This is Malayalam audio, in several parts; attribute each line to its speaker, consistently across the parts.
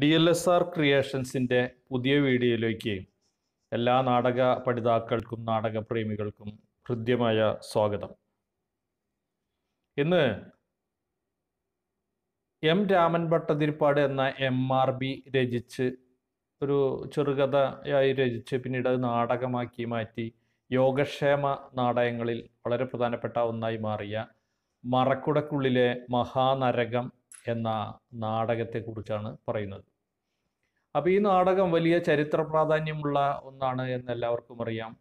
Speaker 1: ഡി എൽ എസ് ആർ ക്രിയേഷൻസിൻ്റെ പുതിയ വീഡിയോയിലേക്ക് എല്ലാ നാടക പഠിതാക്കൾക്കും നാടകപ്രേമികൾക്കും ഹൃദ്യമായ സ്വാഗതം ഇന്ന് എം രാമൻ ഭട്ടതിരിപ്പാട് എന്ന എം ആർ ബി രചിച്ച് ഒരു ചെറുകഥയായി രചിച്ച് പിന്നീട് അത് നാടകമാക്കി മാറ്റി യോഗക്ഷേമ നാടകങ്ങളിൽ വളരെ പ്രധാനപ്പെട്ട ഒന്നായി മാറിയ മറക്കുടക്കുള്ളിലെ മഹാനരകം എന്ന നാടകത്തെക്കുറിച്ചാണ് പറയുന്നത് അപ്പോൾ ഈ നാടകം വലിയ ചരിത്ര പ്രാധാന്യമുള്ള ഒന്നാണ് എന്നെല്ലാവർക്കും അറിയാം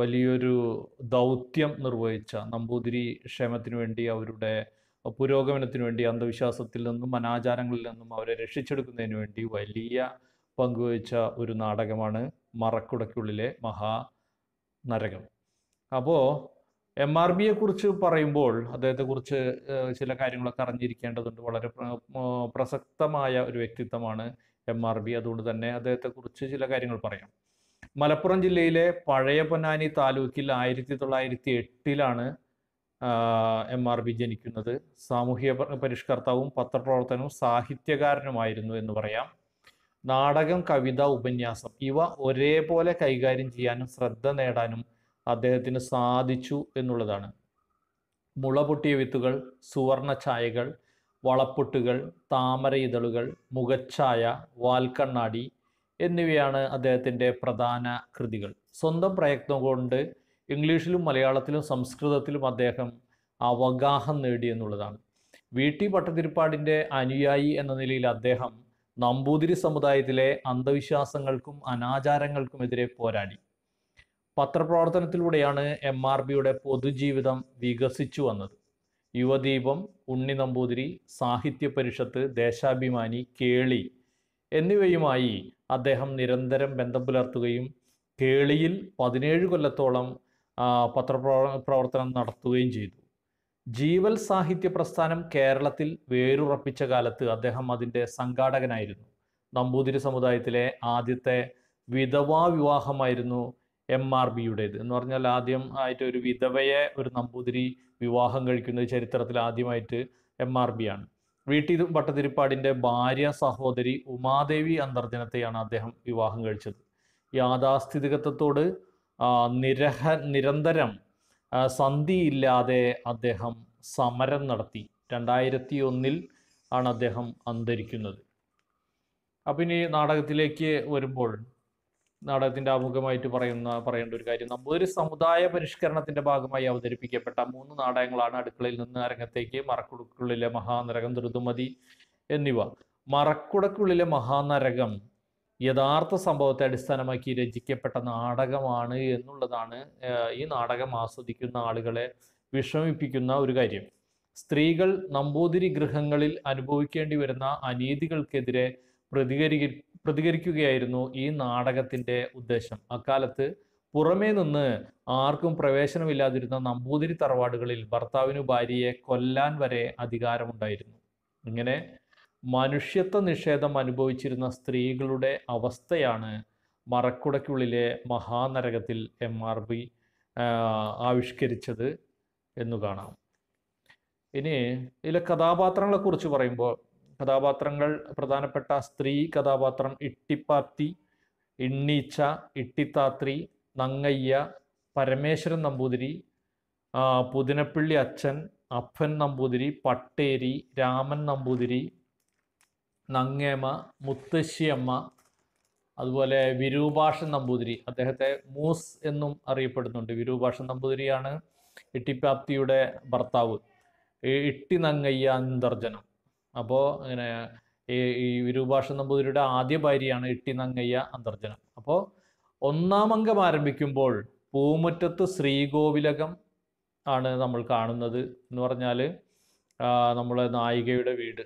Speaker 1: വലിയൊരു ദൗത്യം നിർവഹിച്ച നമ്പൂതിരി ക്ഷേമത്തിനു വേണ്ടി അവരുടെ പുരോഗമനത്തിന് വേണ്ടി അന്ധവിശ്വാസത്തിൽ നിന്നും അനാചാരങ്ങളിൽ നിന്നും അവരെ രക്ഷിച്ചെടുക്കുന്നതിന് വേണ്ടി വലിയ പങ്കുവഹിച്ച ഒരു നാടകമാണ് മറക്കുടക്കുള്ളിലെ മഹാ നരകം അപ്പോൾ എം ആർ ബിയെ കുറിച്ച് പറയുമ്പോൾ അദ്ദേഹത്തെക്കുറിച്ച് ചില കാര്യങ്ങളൊക്കെ അറിഞ്ഞിരിക്കേണ്ടതുണ്ട് വളരെ പ്രസക്തമായ ഒരു വ്യക്തിത്വമാണ് എം ആർ ബി അതുകൊണ്ട് തന്നെ അദ്ദേഹത്തെക്കുറിച്ച് ചില കാര്യങ്ങൾ പറയാം മലപ്പുറം ജില്ലയിലെ പഴയ പൊന്നാനി താലൂക്കിൽ ആയിരത്തി തൊള്ളായിരത്തി എട്ടിലാണ് എം ആർ ബി ജനിക്കുന്നത് സാമൂഹ്യ പരിഷ്കർത്താവും പത്രപ്രവർത്തനവും സാഹിത്യകാരനുമായിരുന്നു എന്ന് പറയാം നാടകം കവിത ഉപന്യാസം ഇവ ഒരേപോലെ കൈകാര്യം ചെയ്യാനും ശ്രദ്ധ നേടാനും അദ്ദേഹത്തിന് സാധിച്ചു എന്നുള്ളതാണ് മുള പൊട്ടിയ വിത്തുകൾ സുവർണ ചായകൾ വളപ്പൊട്ടുകൾ താമര ഇതളുകൾ മുഖച്ഛായ വാൽക്കണ്ണാടി എന്നിവയാണ് അദ്ദേഹത്തിൻ്റെ പ്രധാന കൃതികൾ സ്വന്തം പ്രയത്നം കൊണ്ട് ഇംഗ്ലീഷിലും മലയാളത്തിലും സംസ്കൃതത്തിലും അദ്ദേഹം അവഗാഹം നേടി എന്നുള്ളതാണ് വി ടി പട്ടതിരിപ്പാടിൻ്റെ അനുയായി എന്ന നിലയിൽ അദ്ദേഹം നമ്പൂതിരി സമുദായത്തിലെ അന്ധവിശ്വാസങ്ങൾക്കും അനാചാരങ്ങൾക്കുമെതിരെ പോരാടി പത്രപ്രവർത്തനത്തിലൂടെയാണ് എം ആർ ബിയുടെ പൊതുജീവിതം വികസിച്ചു വന്നത് യുവദീപം ഉണ്ണി നമ്പൂതിരി സാഹിത്യ പരിഷത്ത് ദേശാഭിമാനി കേളി എന്നിവയുമായി അദ്ദേഹം നിരന്തരം ബന്ധം പുലർത്തുകയും കേളിയിൽ പതിനേഴ് കൊല്ലത്തോളം പത്രപ്രവർത്തനം നടത്തുകയും ചെയ്തു ജീവൽ സാഹിത്യ പ്രസ്ഥാനം കേരളത്തിൽ വേരുറപ്പിച്ച കാലത്ത് അദ്ദേഹം അതിൻ്റെ സംഘാടകനായിരുന്നു നമ്പൂതിരി സമുദായത്തിലെ ആദ്യത്തെ വിധവാ വിവാഹമായിരുന്നു എം ആർ ബിയുടേത് എന്ന് പറഞ്ഞാൽ ആദ്യം ആയിട്ട് ഒരു വിധവയെ ഒരു നമ്പൂതിരി വിവാഹം കഴിക്കുന്നത് ചരിത്രത്തിൽ ആദ്യമായിട്ട് എം ആർ ബി ആണ് വി ടി ഭട്ടതിരിപ്പാടിൻ്റെ ഭാര്യ സഹോദരി ഉമാദേവി അന്തർജനത്തെയാണ് അദ്ദേഹം വിവാഹം കഴിച്ചത് യാഥാസ്ഥിതികത്വത്തോട് നിരഹ നിരന്തരം സന്ധിയില്ലാതെ അദ്ദേഹം സമരം നടത്തി രണ്ടായിരത്തി ഒന്നിൽ ആണ് അദ്ദേഹം അന്തരിക്കുന്നത് അപ്പം ഇനി നാടകത്തിലേക്ക് വരുമ്പോൾ നാടകത്തിന്റെ ആമുഖമായിട്ട് പറയുന്ന പറയേണ്ട ഒരു കാര്യം നമ്മൾ ഒരു സമുദായ പരിഷ്കരണത്തിന്റെ ഭാഗമായി അവതരിപ്പിക്കപ്പെട്ട മൂന്ന് നാടകങ്ങളാണ് അടുക്കളയിൽ നിന്ന് അരങ്ങത്തേക്ക് മറക്കുടക്കുള്ളിലെ മഹാനരകം ദ്രുതുമതി എന്നിവ മറക്കുടക്കുള്ളിലെ മഹാനരകം യഥാർത്ഥ സംഭവത്തെ അടിസ്ഥാനമാക്കി രചിക്കപ്പെട്ട നാടകമാണ് എന്നുള്ളതാണ് ഈ നാടകം ആസ്വദിക്കുന്ന ആളുകളെ വിഷമിപ്പിക്കുന്ന ഒരു കാര്യം സ്ത്രീകൾ നമ്പൂതിരി ഗൃഹങ്ങളിൽ അനുഭവിക്കേണ്ടി വരുന്ന അനീതികൾക്കെതിരെ പ്രതികരി പ്രതികരിക്കുകയായിരുന്നു ഈ നാടകത്തിന്റെ ഉദ്ദേശം അക്കാലത്ത് പുറമേ നിന്ന് ആർക്കും പ്രവേശനമില്ലാതിരുന്ന നമ്പൂതിരി തറവാടുകളിൽ ഭർത്താവിനു ഭാര്യയെ കൊല്ലാൻ വരെ അധികാരമുണ്ടായിരുന്നു ഇങ്ങനെ മനുഷ്യത്വ നിഷേധം അനുഭവിച്ചിരുന്ന സ്ത്രീകളുടെ അവസ്ഥയാണ് മറക്കുടയ്ക്കുള്ളിലെ മഹാനരകത്തിൽ എം ആർ ബി ആവിഷ്കരിച്ചത് എന്നു കാണാം ഇനി ഇതിലെ കഥാപാത്രങ്ങളെക്കുറിച്ച് പറയുമ്പോൾ കഥാപാത്രങ്ങൾ പ്രധാനപ്പെട്ട സ്ത്രീ കഥാപാത്രം ഇട്ടിപ്പാത്തി ഇണ്ണീച്ച ഇട്ടിത്താത്രി നങ്ങയ്യ പരമേശ്വരൻ നമ്പൂതിരി പുതിനപ്പിള്ളി അച്ഛൻ അപ്പൻ നമ്പൂതിരി പട്ടേരി രാമൻ നമ്പൂതിരി നങ്ങേമ മുത്തശ്ശിയമ്മ അതുപോലെ വിരൂപാഷൻ നമ്പൂതിരി അദ്ദേഹത്തെ മൂസ് എന്നും അറിയപ്പെടുന്നുണ്ട് വിരൂപാഷൻ നമ്പൂതിരിയാണ് ഇട്ടിപ്പാപ്തിയുടെ ഭർത്താവ് ഇട്ടി നങ്ങയ്യ നിന്ദർജനം അപ്പോൾ ഇങ്ങനെ ഈ വിരൂപാഷ നമ്പൂതിരിയുടെ ആദ്യ ഭാര്യയാണ് ഇട്ടി നങ്ങയ്യ അന്തർജനം അപ്പോൾ ഒന്നാം അംഗം ആരംഭിക്കുമ്പോൾ പൂമുറ്റത്ത് ശ്രീകോവിലകം ആണ് നമ്മൾ കാണുന്നത് എന്ന് പറഞ്ഞാൽ നമ്മളെ നായികയുടെ വീട്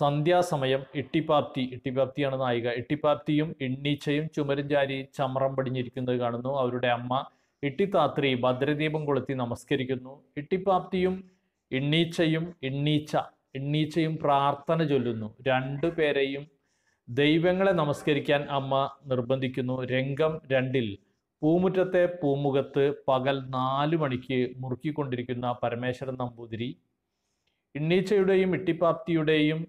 Speaker 1: സന്ധ്യാസമയം ഇട്ടിപ്പാപ്തി ഇട്ടിപ്പാപ്തിയാണ് നായിക ഇട്ടിപ്പാപ്തിയും എണ്ണീച്ചയും ചുമരും ചാരി ചമ്രം പടിഞ്ഞിരിക്കുന്നത് കാണുന്നു അവരുടെ അമ്മ ഇട്ടിത്താത്രി ഭദ്രദീപം കൊളുത്തി നമസ്കരിക്കുന്നു ഇട്ടിപ്പാപ്തിയും എണ്ണീച്ചയും എണ്ണീച്ച എണ്ണീച്ചയും പ്രാർത്ഥന ചൊല്ലുന്നു രണ്ടു പേരെയും ദൈവങ്ങളെ നമസ്കരിക്കാൻ അമ്മ നിർബന്ധിക്കുന്നു രംഗം രണ്ടിൽ പൂമുറ്റത്തെ പൂമുഖത്ത് പകൽ നാലു മണിക്ക് മുറുക്കിക്കൊണ്ടിരിക്കുന്ന പരമേശ്വരൻ നമ്പൂതിരി എണ്ണീച്ചയുടെയും ഇട്ടിപ്പാപ്തിയുടെയും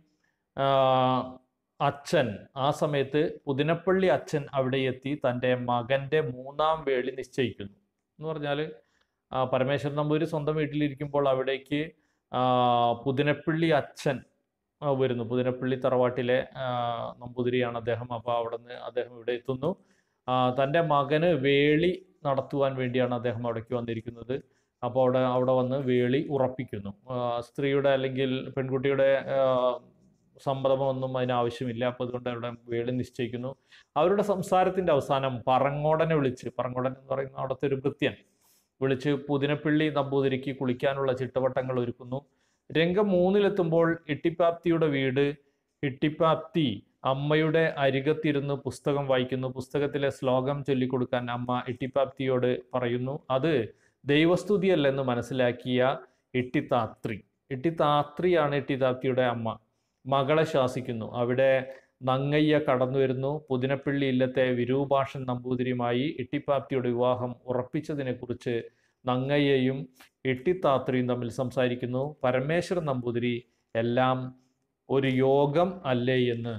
Speaker 1: അച്ഛൻ ആ സമയത്ത് പുതിനപ്പള്ളി അച്ഛൻ അവിടെ എത്തി തൻ്റെ മകൻ്റെ മൂന്നാം വേളി നിശ്ചയിക്കുന്നു എന്ന് പറഞ്ഞാൽ പരമേശ്വരൻ നമ്പൂതിരി സ്വന്തം വീട്ടിലിരിക്കുമ്പോൾ അവിടേക്ക് പുതിനപ്പള്ളി അച്ഛൻ വരുന്നു പുതിനപ്പള്ളി തറവാട്ടിലെ നമ്പൂതിരിയാണ് അദ്ദേഹം അപ്പോൾ അവിടെ നിന്ന് അദ്ദേഹം ഇവിടെ എത്തുന്നു തൻ്റെ മകന് വേളി നടത്തുവാൻ വേണ്ടിയാണ് അദ്ദേഹം അവിടേക്ക് വന്നിരിക്കുന്നത് അപ്പോൾ അവിടെ അവിടെ വന്ന് വേളി ഉറപ്പിക്കുന്നു സ്ത്രീയുടെ അല്ലെങ്കിൽ പെൺകുട്ടിയുടെ സമ്മതമൊന്നും അതിന് ആവശ്യമില്ല അപ്പോൾ അതുകൊണ്ട് അവിടെ വേളി നിശ്ചയിക്കുന്നു അവരുടെ സംസാരത്തിൻ്റെ അവസാനം പറങ്ങോടനെ വിളിച്ച് പറങ്ങോടൻ എന്ന് പറയുന്ന അവിടുത്തെ ഒരു വൃത്യൻ വിളിച്ച് പുതിനപ്പിള്ളി നമ്പൂതിരിക്ക് കുളിക്കാനുള്ള ചിട്ടവട്ടങ്ങൾ ഒരുക്കുന്നു രംഗം മൂന്നിലെത്തുമ്പോൾ ഇട്ടിപ്പാപ്തിയുടെ വീട് ഇട്ടിപ്പാപ്തി അമ്മയുടെ അരികത്തിരുന്ന് പുസ്തകം വായിക്കുന്നു പുസ്തകത്തിലെ ശ്ലോകം ചൊല്ലിക്കൊടുക്കാൻ അമ്മ ഇട്ടിപ്പാപ്തിയോട് പറയുന്നു അത് ദൈവസ്തുതിയല്ലെന്ന് മനസ്സിലാക്കിയ ഇട്ടിത്താത്രി ഇട്ടിത്താത്രിയാണ് ഇട്ടിത്താപ്തിയുടെ അമ്മ മകളെ ശാസിക്കുന്നു അവിടെ നങ്ങയ്യ കടന്നു വരുന്നു പുതിനപ്പള്ളി ഇല്ലത്തെ വിരൂപാഷൻ നമ്പൂതിരിയുമായി ഇട്ടിപ്പാപ്തിയുടെ വിവാഹം ഉറപ്പിച്ചതിനെക്കുറിച്ച് നങ്ങയ്യയും ഇട്ടിത്താത്രിയും തമ്മിൽ സംസാരിക്കുന്നു പരമേശ്വരൻ നമ്പൂതിരി എല്ലാം ഒരു യോഗം അല്ലേ എന്ന്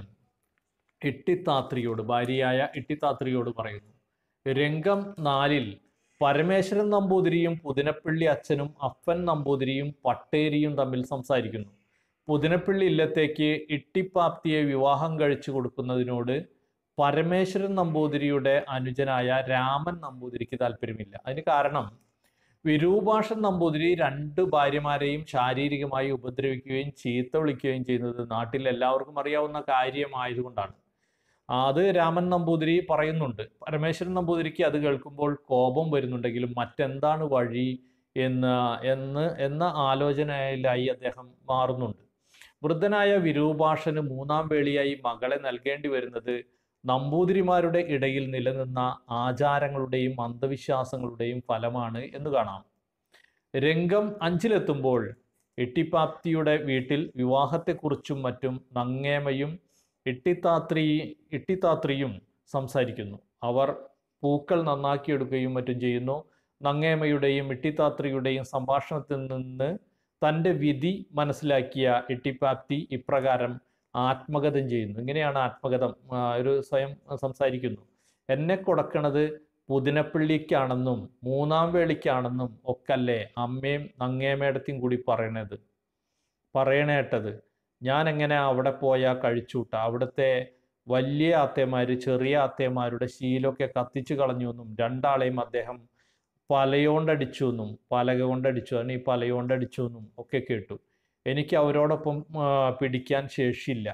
Speaker 1: ഇട്ടിത്താത്രിയോട് ഭാര്യയായ ഇട്ടിത്താത്രിയോട് പറയുന്നു രംഗം നാലിൽ പരമേശ്വരൻ നമ്പൂതിരിയും പുതിനപ്പള്ളി അച്ഛനും അപ്പൻ നമ്പൂതിരിയും പട്ടേരിയും തമ്മിൽ സംസാരിക്കുന്നു പുതിനപ്പിള്ളി ഇല്ലത്തേക്ക് ഇട്ടിപ്പാപ്തിയെ വിവാഹം കഴിച്ചു കൊടുക്കുന്നതിനോട് പരമേശ്വരൻ നമ്പൂതിരിയുടെ അനുജനായ രാമൻ നമ്പൂതിരിക്ക് താല്പര്യമില്ല അതിന് കാരണം വിരൂപാഷൻ നമ്പൂതിരി രണ്ട് ഭാര്യമാരെയും ശാരീരികമായി ഉപദ്രവിക്കുകയും ചീത്ത വിളിക്കുകയും ചെയ്യുന്നത് നാട്ടിൽ എല്ലാവർക്കും അറിയാവുന്ന കാര്യമായതുകൊണ്ടാണ് അത് രാമൻ നമ്പൂതിരി പറയുന്നുണ്ട് പരമേശ്വരൻ നമ്പൂതിരിക്ക് അത് കേൾക്കുമ്പോൾ കോപം വരുന്നുണ്ടെങ്കിലും മറ്റെന്താണ് വഴി എന്ന് എന്ന് എന്ന ആലോചനയിലായി അദ്ദേഹം മാറുന്നുണ്ട് വൃദ്ധനായ വിരൂപാഷന് മൂന്നാം വേളിയായി മകളെ നൽകേണ്ടി വരുന്നത് നമ്പൂതിരിമാരുടെ ഇടയിൽ നിലനിന്ന ആചാരങ്ങളുടെയും അന്ധവിശ്വാസങ്ങളുടെയും ഫലമാണ് എന്ന് കാണാം രംഗം അഞ്ചിലെത്തുമ്പോൾ എട്ടിപ്പാപ്തിയുടെ വീട്ടിൽ വിവാഹത്തെക്കുറിച്ചും മറ്റും നങ്ങേമയും ഇട്ടിത്താത്രി ഇട്ടിത്താത്രിയും സംസാരിക്കുന്നു അവർ പൂക്കൾ നന്നാക്കിയെടുക്കുകയും മറ്റും ചെയ്യുന്നു നങ്ങേമയുടെയും ഇട്ടിത്താത്രിയുടെയും സംഭാഷണത്തിൽ നിന്ന് തൻ്റെ വിധി മനസ്സിലാക്കിയ എട്ടിപ്പാപ്തി ഇപ്രകാരം ആത്മഗതം ചെയ്യുന്നു ഇങ്ങനെയാണ് ആത്മഗതം ഒരു സ്വയം സംസാരിക്കുന്നു എന്നെ കൊടുക്കണത് പുതിനപ്പള്ളിക്കാണെന്നും മൂന്നാം വേളിക്കാണെന്നും ഒക്കല്ലേ അമ്മയും നങ്ങേമേടത്തും കൂടി പറയണത് പറയണേട്ടത് ഞാൻ എങ്ങനെ അവിടെ പോയാൽ കഴിച്ചൂട്ട അവിടുത്തെ വലിയ ആത്തേമാര് ചെറിയ ആത്തേമാരുടെ ശീലമൊക്കെ കത്തിച്ചു കളഞ്ഞു എന്നും രണ്ടാളെയും അദ്ദേഹം പലയോണ്ടടിച്ചു എന്നും പലക കൊണ്ടടിച്ചു അതിന് ഈ പലയോണ്ടടിച്ചു എന്നും ഒക്കെ കേട്ടു എനിക്ക് അവരോടൊപ്പം പിടിക്കാൻ ശേഷിയില്ല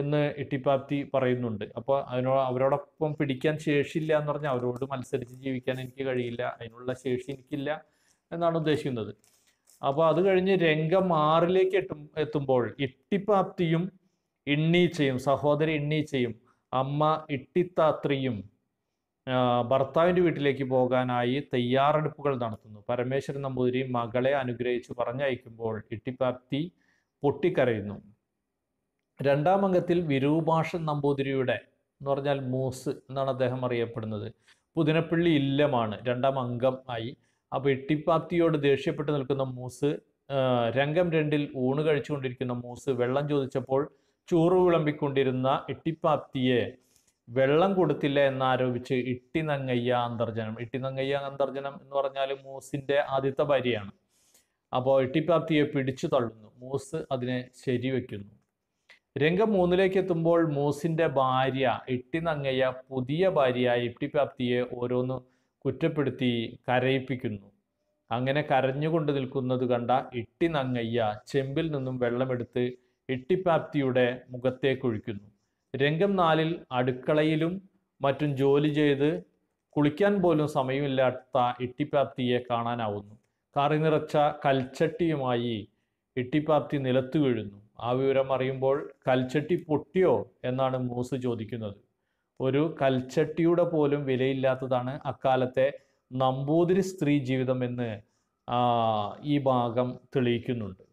Speaker 1: എന്ന് ഇട്ടിപ്പാപ്തി പറയുന്നുണ്ട് അപ്പോൾ അതിനോ അവരോടൊപ്പം പിടിക്കാൻ ശേഷിയില്ല എന്ന് പറഞ്ഞാൽ അവരോട് മത്സരിച്ച് ജീവിക്കാൻ എനിക്ക് കഴിയില്ല അതിനുള്ള ശേഷി എനിക്കില്ല എന്നാണ് ഉദ്ദേശിക്കുന്നത് അപ്പോൾ അത് കഴിഞ്ഞ് രംഗം ആറിലേക്ക് എത്തും എത്തുമ്പോൾ ഇട്ടിപ്പാപ്തിയും ഇണ്ണീച്ചയും സഹോദരി ഇണ്ണീച്ചയും അമ്മ ഇട്ടിത്താത്രിയും ഭർത്താവിൻ്റെ വീട്ടിലേക്ക് പോകാനായി തയ്യാറെടുപ്പുകൾ നടത്തുന്നു പരമേശ്വരൻ നമ്പൂതിരി മകളെ അനുഗ്രഹിച്ച് പറഞ്ഞയക്കുമ്പോൾ ഇട്ടിപ്പാപ്തി പൊട്ടിക്കരയുന്നു രണ്ടാം അംഗത്തിൽ വിരൂപാഷൻ നമ്പൂതിരിയുടെ എന്ന് പറഞ്ഞാൽ മൂസ് എന്നാണ് അദ്ദേഹം അറിയപ്പെടുന്നത് പുതിനപ്പള്ളി ഇല്ലമാണ് രണ്ടാം അംഗം ആയി അപ്പോൾ ഇട്ടിപ്പാപ്തിയോട് ദേഷ്യപ്പെട്ട് നിൽക്കുന്ന മൂസ് രംഗം രണ്ടിൽ ഊണ് കഴിച്ചുകൊണ്ടിരിക്കുന്ന മൂസ് വെള്ളം ചോദിച്ചപ്പോൾ ചൂറ് വിളമ്പിക്കൊണ്ടിരുന്ന ഇട്ടിപ്പാപ്തിയെ വെള്ളം കൊടുത്തില്ല എന്നാരോപിച്ച് ഇട്ടിനങ്ങയ്യ അന്തർജനം ഇട്ടിനങ്ങയ്യ അന്തർജനം എന്ന് പറഞ്ഞാൽ മൂസിന്റെ ആദ്യത്തെ ഭാര്യയാണ് അപ്പോൾ ഇട്ടിപ്പാർത്തിയെ പിടിച്ചു തള്ളുന്നു മൂസ് അതിനെ ശരിവെക്കുന്നു രംഗം മൂന്നിലേക്ക് എത്തുമ്പോൾ മൂസിന്റെ ഭാര്യ ഇട്ടിനങ്ങയ്യ പുതിയ ഭാര്യയായ ഇട്ടിപ്പാർത്തിയെ ഓരോന്ന് കുറ്റപ്പെടുത്തി കരയിപ്പിക്കുന്നു അങ്ങനെ കരഞ്ഞുകൊണ്ട് നിൽക്കുന്നത് കണ്ട ഇട്ടിനങ്ങയ്യ ചെമ്പിൽ നിന്നും വെള്ളമെടുത്ത് ഇട്ടിപ്പാപ്തിയുടെ മുഖത്തേക്കൊഴിക്കുന്നു രംഗം നാലിൽ അടുക്കളയിലും മറ്റും ജോലി ചെയ്ത് കുളിക്കാൻ പോലും സമയമില്ലാത്ത ഇട്ടിപ്പാപ്തിയെ കാണാനാവുന്നു കറി നിറച്ച കൽച്ചട്ടിയുമായി ഇട്ടിപ്പാപ്തി നിലത്തു വീഴുന്നു ആ വിവരം അറിയുമ്പോൾ കൽച്ചട്ടി പൊട്ടിയോ എന്നാണ് മൂസ് ചോദിക്കുന്നത് ഒരു കൽച്ചട്ടിയുടെ പോലും വിലയില്ലാത്തതാണ് അക്കാലത്തെ നമ്പൂതിരി സ്ത്രീ ജീവിതം എന്ന് ഈ ഭാഗം തെളിയിക്കുന്നുണ്ട്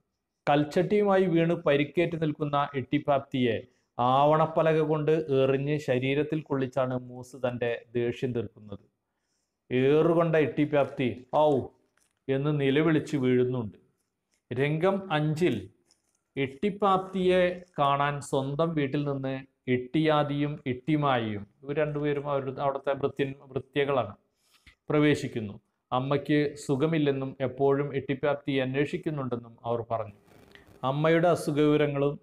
Speaker 1: കൽച്ചട്ടിയുമായി വീണ് പരിക്കേറ്റ് നിൽക്കുന്ന എട്ടിപ്പാപ്തിയെ ആവണപ്പലക കൊണ്ട് എറിഞ്ഞ് ശരീരത്തിൽ കൊള്ളിച്ചാണ് മൂസ് തൻ്റെ ദേഷ്യം തീർക്കുന്നത് ഏറുകൊണ്ട ഇട്ടിപ്യാപ്തി ഔ എന്ന് നിലവിളിച്ച് വീഴുന്നുണ്ട് രംഗം അഞ്ചിൽ എട്ടിപ്പാപ്തിയെ കാണാൻ സ്വന്തം വീട്ടിൽ നിന്ന് എട്ടിയാദിയും എട്ടിമായിയും ഇവർ രണ്ടുപേരും അവർ അവിടുത്തെ വൃത്യൻ വൃത്യകളാണ് പ്രവേശിക്കുന്നു അമ്മയ്ക്ക് സുഖമില്ലെന്നും എപ്പോഴും എട്ടിപ്രാപ്തി അന്വേഷിക്കുന്നുണ്ടെന്നും അവർ പറഞ്ഞു അമ്മയുടെ അസുഖവിവരങ്ങളും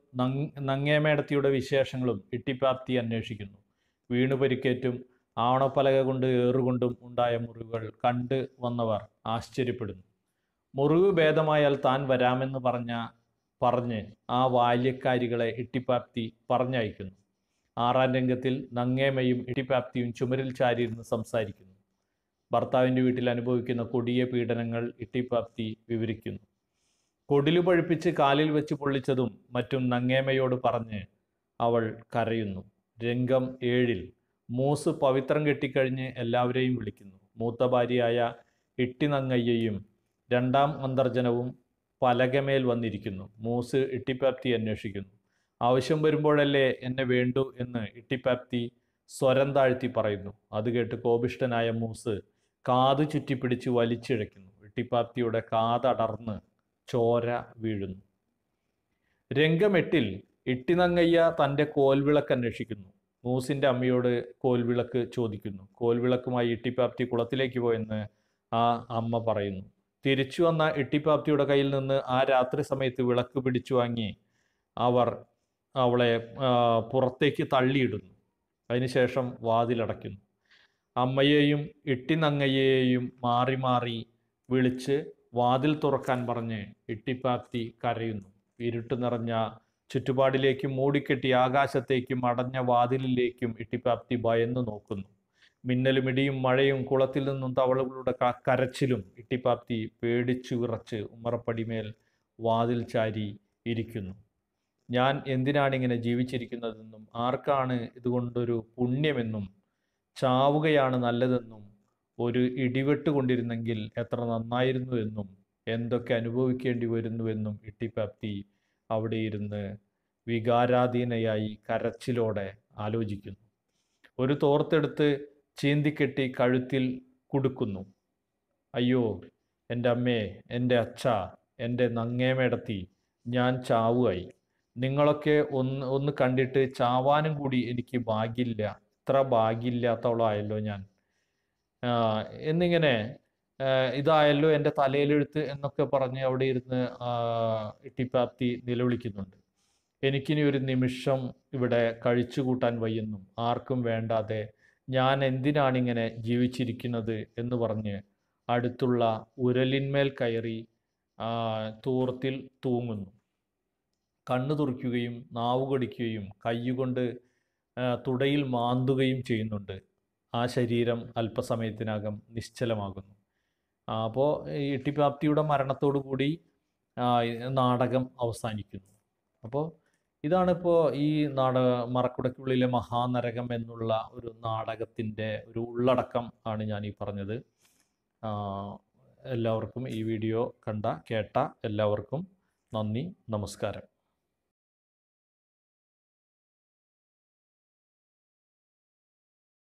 Speaker 1: നങ്ങേമേടത്തിയുടെ വിശേഷങ്ങളും ഇട്ടിപ്പാപ്തി അന്വേഷിക്കുന്നു വീണു പരിക്കേറ്റും ആവണപ്പലക കൊണ്ട് ഏറുകൊണ്ടും ഉണ്ടായ മുറിവുകൾ കണ്ട് വന്നവർ ആശ്ചര്യപ്പെടുന്നു മുറിവ് ഭേദമായാൽ താൻ വരാമെന്ന് പറഞ്ഞ പറഞ്ഞ് ആ ബാല്യക്കാരികളെ ഇട്ടിപ്പാപ്തി പറഞ്ഞയക്കുന്നു ആറാം രംഗത്തിൽ നങ്ങേമയും ഇട്ടിപ്പാപ്തിയും ചുമരിൽ ചാരിയിരുന്ന് സംസാരിക്കുന്നു ഭർത്താവിൻ്റെ വീട്ടിൽ അനുഭവിക്കുന്ന കൊടിയ പീഡനങ്ങൾ ഇട്ടിപ്പാപ്തി വിവരിക്കുന്നു കൊടിലു പഴുപ്പിച്ച് കാലിൽ വെച്ച് പൊള്ളിച്ചതും മറ്റും നങ്ങേമയോട് പറഞ്ഞ് അവൾ കരയുന്നു രംഗം ഏഴിൽ മൂസ് പവിത്രം കെട്ടിക്കഴിഞ്ഞ് എല്ലാവരെയും വിളിക്കുന്നു മൂത്ത ഭാര്യയായ ഇട്ടിനങ്ങയ്യയും രണ്ടാം അന്തർജനവും പലകമേൽ വന്നിരിക്കുന്നു മൂസ് ഇട്ടിപ്പാപ്തി അന്വേഷിക്കുന്നു ആവശ്യം വരുമ്പോഴല്ലേ എന്നെ വേണ്ടു എന്ന് ഇട്ടിപ്പാപ്തി സ്വരം താഴ്ത്തി പറയുന്നു അത് കേട്ട് കോപിഷ്ടനായ മൂസ് കാതു ചുറ്റിപ്പിടിച്ച് വലിച്ചിഴയ്ക്കുന്നു ഇട്ടിപ്പാപ്തിയുടെ കാതടർന്ന് ചോര വീഴുന്നു രംഗമെട്ടിൽ ഇട്ടിനങ്ങയ്യ തൻ്റെ കോൽവിളക്ക് അന്വേഷിക്കുന്നു മൂസിൻ്റെ അമ്മയോട് കോൽവിളക്ക് ചോദിക്കുന്നു കോൽവിളക്കുമായി ഇട്ടിപ്പാപ്തി കുളത്തിലേക്ക് പോയെന്ന് ആ അമ്മ പറയുന്നു തിരിച്ചു വന്ന ഇട്ടിപ്പാപ്തിയുടെ കയ്യിൽ നിന്ന് ആ രാത്രി സമയത്ത് വിളക്ക് പിടിച്ചു വാങ്ങി അവർ അവളെ പുറത്തേക്ക് തള്ളിയിടുന്നു അതിനുശേഷം വാതിലടയ്ക്കുന്നു അമ്മയെയും ഇട്ടിനങ്ങയെയും മാറി മാറി വിളിച്ച് വാതിൽ തുറക്കാൻ പറഞ്ഞ് ഇട്ടിപ്പാത്തി കരയുന്നു ഇരുട്ട് നിറഞ്ഞ ചുറ്റുപാടിലേക്കും മൂടിക്കെട്ടി ആകാശത്തേക്കും അടഞ്ഞ വാതിലിലേക്കും ഇട്ടിപ്പാപ്തി ഭയന്നു നോക്കുന്നു മിന്നലും ഇടിയും മഴയും കുളത്തിൽ നിന്നും തവളകളുടെ കരച്ചിലും ഇട്ടിപ്പാപ്തി പേടിച്ചു വിറച്ച് ഉമ്മറപ്പടിമേൽ വാതിൽ ചാരി ഇരിക്കുന്നു ഞാൻ എന്തിനാണിങ്ങനെ ജീവിച്ചിരിക്കുന്നതെന്നും ആർക്കാണ് ഇതുകൊണ്ടൊരു പുണ്യമെന്നും ചാവുകയാണ് നല്ലതെന്നും ഒരു ഇടിവെട്ട് കൊണ്ടിരുന്നെങ്കിൽ എത്ര നന്നായിരുന്നു എന്നും എന്തൊക്കെ അനുഭവിക്കേണ്ടി വരുന്നുവെന്നും ഇട്ടിപ്പാപ്തി അവിടെ ഇരുന്ന് വികാരാധീനയായി കരച്ചിലോടെ ആലോചിക്കുന്നു ഒരു തോർത്തെടുത്ത് ചീന്തിക്കെട്ടി കഴുത്തിൽ കുടുക്കുന്നു അയ്യോ എൻ്റെ അമ്മേ എൻ്റെ അച്ഛ എൻ്റെ നങ്ങേമേടത്തി ഞാൻ ചാവുമായി നിങ്ങളൊക്കെ ഒന്ന് ഒന്ന് കണ്ടിട്ട് ചാവാനും കൂടി എനിക്ക് ഭാഗ്യമില്ല ഇത്ര ഭാഗ്യമില്ലാത്തവളായല്ലോ ഞാൻ എന്നിങ്ങനെ ഇതായല്ലോ എൻ്റെ തലയിലെഴുത്ത് എന്നൊക്കെ പറഞ്ഞ് അവിടെ ഇരുന്ന് ഇട്ടിപ്പാത്തി നിലവിളിക്കുന്നുണ്ട് എനിക്കിനി ഒരു നിമിഷം ഇവിടെ കഴിച്ചു കൂട്ടാൻ വയ്യെന്നും ആർക്കും വേണ്ടാതെ ഞാൻ എന്തിനാണിങ്ങനെ ജീവിച്ചിരിക്കുന്നത് എന്ന് പറഞ്ഞ് അടുത്തുള്ള ഉരലിന്മേൽ കയറി തൂർത്തിൽ തൂങ്ങുന്നു കണ്ണു തുറയ്ക്കുകയും നാവുകടിക്കുകയും കൈകൊണ്ട് തുടയിൽ മാന്തുകയും ചെയ്യുന്നുണ്ട് ആ ശരീരം അല്പസമയത്തിനകം നിശ്ചലമാകുന്നു അപ്പോൾ ഇട്ടിപ്രാപ്തിയുടെ മരണത്തോടു കൂടി നാടകം അവസാനിക്കുന്നു അപ്പോൾ ഇതാണിപ്പോൾ ഈ നാടക മറക്കുടക്കുള്ളിലെ മഹാനരകം എന്നുള്ള ഒരു നാടകത്തിൻ്റെ ഒരു ഉള്ളടക്കം ആണ് ഞാൻ ഈ പറഞ്ഞത് എല്ലാവർക്കും ഈ വീഡിയോ കണ്ട കേട്ട എല്ലാവർക്കും നന്ദി നമസ്കാരം